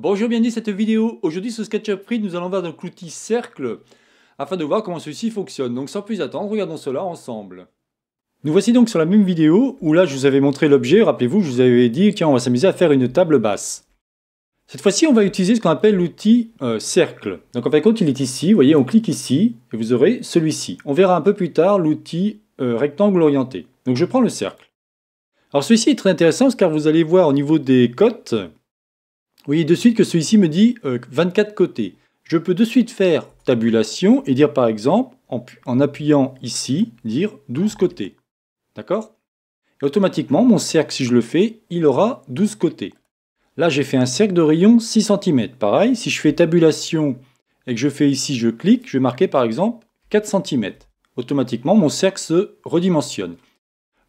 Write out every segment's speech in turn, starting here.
Bonjour, bienvenue cette vidéo. Aujourd'hui sur SketchUp Free, nous allons voir l'outil cercle afin de voir comment celui-ci fonctionne. Donc sans plus attendre, regardons cela ensemble. Nous voici donc sur la même vidéo où là je vous avais montré l'objet. Rappelez-vous, je vous avais dit tiens, on va s'amuser à faire une table basse. Cette fois-ci, on va utiliser ce qu'on appelle l'outil euh, cercle. Donc en fait, il est ici. Vous voyez, on clique ici et vous aurez celui-ci. On verra un peu plus tard l'outil euh, rectangle orienté. Donc je prends le cercle. Alors celui-ci est très intéressant car vous allez voir au niveau des cotes, vous voyez de suite que celui-ci me dit 24 euh, côtés. Je peux de suite faire tabulation et dire par exemple, en, appuyant ici, dire 12 côtés. D'accord Et automatiquement, mon cercle, si je le fais, il aura 12 côtés. Là, j'ai fait un cercle de rayon 6 cm. Pareil, si je fais tabulation et que je fais ici, je clique, je vais marquer par exemple 4 cm. Automatiquement, mon cercle se redimensionne.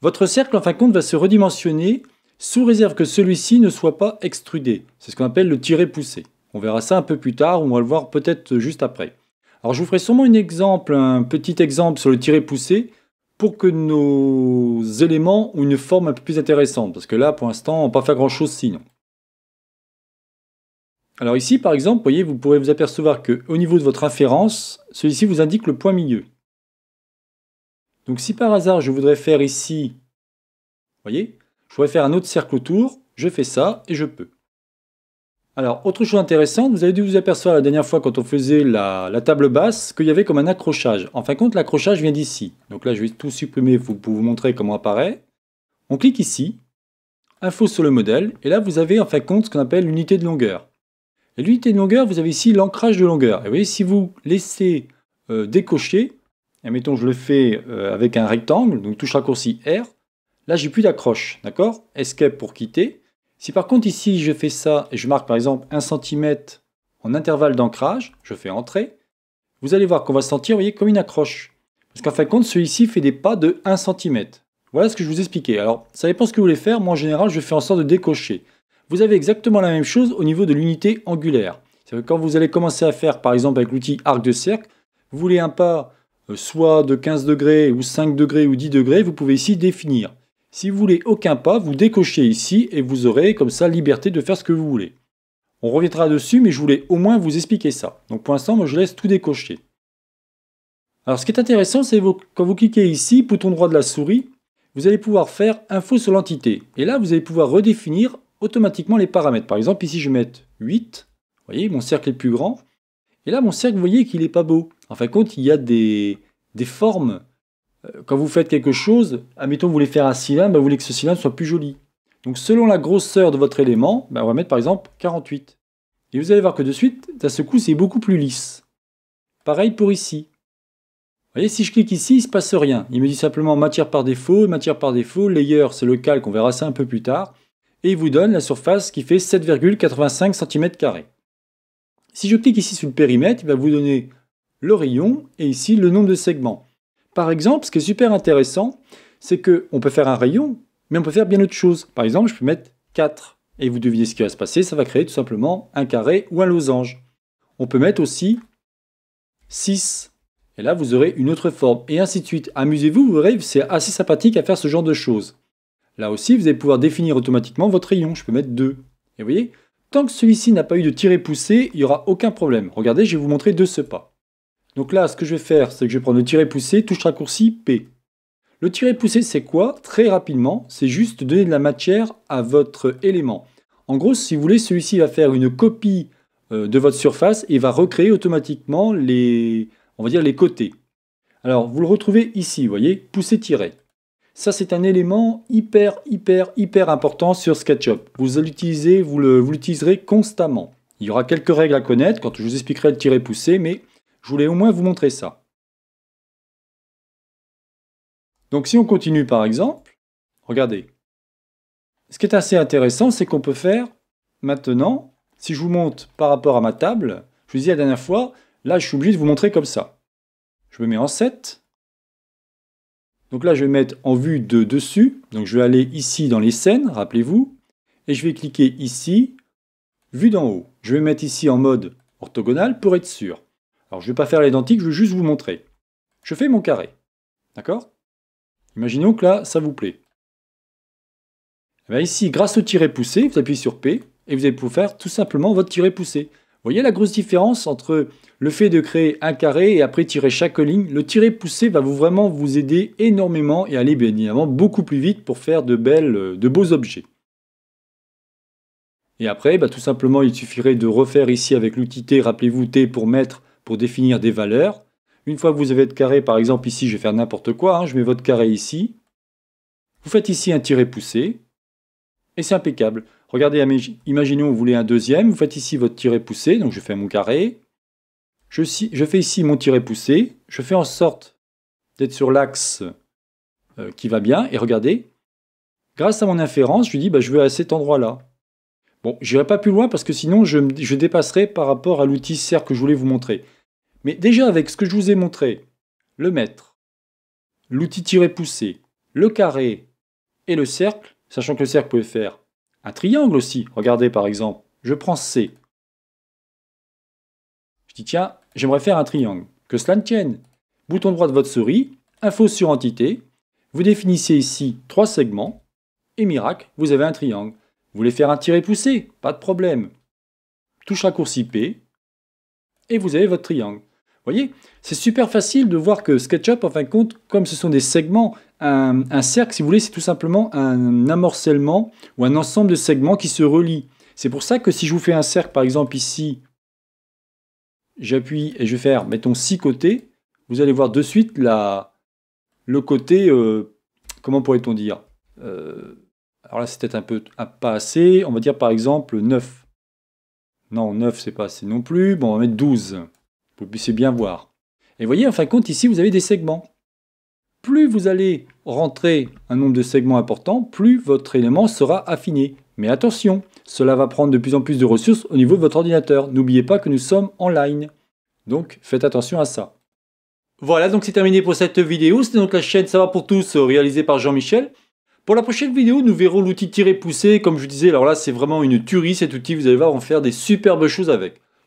Votre cercle, en fin de compte, va se redimensionner sous réserve que celui-ci ne soit pas extrudé. C'est ce qu'on appelle le tiré poussé. On verra ça un peu plus tard, on va le voir peut-être juste après. Alors je vous ferai sûrement un exemple, un petit exemple sur le tiré poussé pour que nos éléments ont une forme un peu plus intéressante, parce que là pour l'instant on ne va pas faire grand chose sinon. Alors ici par exemple, vous voyez, vous pourrez vous apercevoir que au niveau de votre inférence, celui-ci vous indique le point milieu. Donc si par hasard je voudrais faire ici, voyez, je pourrais faire un autre cercle autour, je fais ça et je peux. Alors, autre chose intéressante, vous avez dû vous apercevoir la dernière fois quand on faisait la, table basse qu'il y avait comme un accrochage. En fin de compte, l'accrochage vient d'ici. Donc là, je vais tout supprimer pour vous montrer comment apparaît. On clique ici, info sur le modèle, et là, vous avez en fin de compte ce qu'on appelle l'unité de longueur. Et l'unité de longueur, vous avez ici l'ancrage de longueur. Et vous voyez, si vous laissez euh, décocher, admettons, je le fais euh, avec un rectangle, donc touche raccourci R, Là, j'ai plus d'accroche, d'accord Escape pour quitter. Si par contre ici, je fais ça et je marque par exemple 1 cm en intervalle d'ancrage, je fais entrer, vous allez voir qu'on va sentir, voyez, comme une accroche. Parce qu'en fin de compte, celui-ci fait des pas de 1 cm. Voilà ce que je vous expliquais. Alors, ça dépend ce que vous voulez faire. Moi, en général, je fais en sorte de décocher. Vous avez exactement la même chose au niveau de l'unité angulaire. cest quand vous allez commencer à faire, par exemple, avec l'outil arc de cercle, vous voulez un pas euh, soit de 15 degrés ou 5 degrés ou 10 degrés, vous pouvez ici définir. Si vous voulez aucun pas, vous décochez ici et vous aurez comme ça liberté de faire ce que vous voulez. On reviendra dessus, mais je voulais au moins vous expliquer ça. Donc pour l'instant, moi je laisse tout décocher. Alors ce qui est intéressant, c'est quand vous cliquez ici, bouton droit de la souris, vous allez pouvoir faire info sur l'entité. Et là, vous allez pouvoir redéfinir automatiquement les paramètres. Par exemple, ici je vais mettre 8. Vous voyez, mon cercle est plus grand. Et là, mon cercle, vous voyez qu'il n'est pas beau. En fin de compte, il y a des, des formes euh, quand vous faites quelque chose, admettons vous voulez faire un cylindre, bah, vous voulez que ce cylindre soit plus joli. Donc selon la grosseur de votre élément, bah, on va mettre par exemple 48. Et vous allez voir que de suite, à ce coup, c'est beaucoup plus lisse. Pareil pour ici. Vous voyez, si je clique ici, il ne se passe rien. Il me dit simplement matière par défaut, matière par défaut, layer, c'est le calque, on verra ça un peu plus tard. Et il vous donne la surface qui fait 7,85 cm. Si je clique ici sur le périmètre, il va vous donner le rayon et ici le nombre de segments. Par exemple, ce qui est super intéressant, c'est qu'on peut faire un rayon, mais on peut faire bien autre chose. Par exemple, je peux mettre 4. Et vous devinez ce qui va se passer, ça va créer tout simplement un carré ou un losange. On peut mettre aussi 6. Et là, vous aurez une autre forme. Et ainsi de suite. Amusez-vous, vous verrez, c'est assez sympathique à faire ce genre de choses. Là aussi, vous allez pouvoir définir automatiquement votre rayon. Je peux mettre 2. Et vous voyez, tant que celui-ci n'a pas eu de tiré poussé, il n'y aura aucun problème. Regardez, je vais vous montrer de ce pas. Donc là, ce que je vais faire, c'est que je vais prendre le tiré poussé, touche raccourci, P. Le tiré poussé, c'est quoi Très rapidement, c'est juste donner de la matière à votre élément. En gros, si vous voulez, celui-ci va faire une copie euh, de votre surface et va recréer automatiquement les, on va dire, les côtés. Alors, vous le retrouvez ici, vous voyez, pousser tiré Ça, c'est un élément hyper, hyper, hyper important sur SketchUp. Vous l'utilisez, vous l'utiliserez constamment. Il y aura quelques règles à connaître quand je vous expliquerai le tiré poussé, mais je voulais au moins vous montrer ça. Donc si on continue par exemple, regardez. Ce qui est assez intéressant, c'est qu'on peut faire maintenant, si je vous montre par rapport à ma table, je vous dis la dernière fois, là je suis obligé de vous montrer comme ça. Je me mets en 7. Donc là je vais mettre en vue de dessus. Donc je vais aller ici dans les scènes, rappelez-vous. Et je vais cliquer ici, vue d'en haut. Je vais mettre ici en mode orthogonal pour être sûr. Alors je ne vais pas faire l'identique, je vais juste vous montrer. Je fais mon carré. D'accord Imaginons que là, ça vous plaît. Eh ici, grâce au tiré poussé, vous appuyez sur P et vous allez pouvoir faire tout simplement votre tiré poussé. Vous voyez la grosse différence entre le fait de créer un carré et après tirer chaque ligne. Le tiré poussé va vraiment vous aider énormément et aller bien évidemment beaucoup plus vite pour faire de, belles, de beaux objets. Et après, bah, tout simplement, il suffirait de refaire ici avec l'outil T, rappelez-vous T pour mettre pour définir des valeurs. Une fois que vous avez votre carré, par exemple ici, je vais faire n'importe quoi, hein, je mets votre carré ici. Vous faites ici un tiré poussé, et c'est impeccable. Regardez, imaginons vous voulez un deuxième, vous faites ici votre tiré poussé, donc je fais mon carré. Je, fais ici mon tiré poussé, je fais en sorte d'être sur l'axe euh, qui va bien, et regardez, grâce à mon inférence, je lui dis bah, je vais à cet endroit-là. Bon, j'irai pas plus loin parce que sinon je, dépasserai par rapport à l'outil serre que je voulais vous montrer. Mais déjà avec ce que je vous ai montré, le mètre, l'outil tiré-poussé, le carré et le cercle, sachant que le cercle peut faire un triangle aussi. Regardez par exemple, je prends C. Je dis tiens, j'aimerais faire un triangle. Que cela ne tienne. Bouton droit de votre souris, info sur entité, vous définissez ici trois segments, et miracle, vous avez un triangle. Vous voulez faire un tiré-poussé Pas de problème. Touche raccourci P, et vous avez votre triangle voyez, c'est super facile de voir que SketchUp, en fin de compte, comme ce sont des segments, un, cercle, si vous voulez, c'est tout simplement un amorcellement ou un ensemble de segments qui se relient. C'est pour ça que si je vous fais un cercle, par exemple ici, j'appuie et je vais faire, mettons, 6 côtés, vous allez voir de suite le côté, euh, comment pourrait-on dire euh, Alors là, c'est peut-être un peu pas assez, on va dire par exemple 9. Non, 9, c'est pas assez non plus, bon, on va mettre 12 vous puissiez bien voir. Et voyez, en fin de compte, ici, vous avez des segments. Plus vous allez rentrer un nombre de segments importants, plus votre élément sera affiné. Mais attention, cela va prendre de plus en plus de ressources au niveau de votre ordinateur. N'oubliez pas que nous sommes en ligne. Donc faites attention à ça. Voilà, donc c'est terminé pour cette vidéo. C'était donc la chaîne Ça va pour tous, réalisée par Jean-Michel. Pour la prochaine vidéo, nous verrons l'outil tirer-pousser. Comme je vous disais, alors là, c'est vraiment une tuerie cet outil. Vous allez voir, on va faire des superbes choses avec.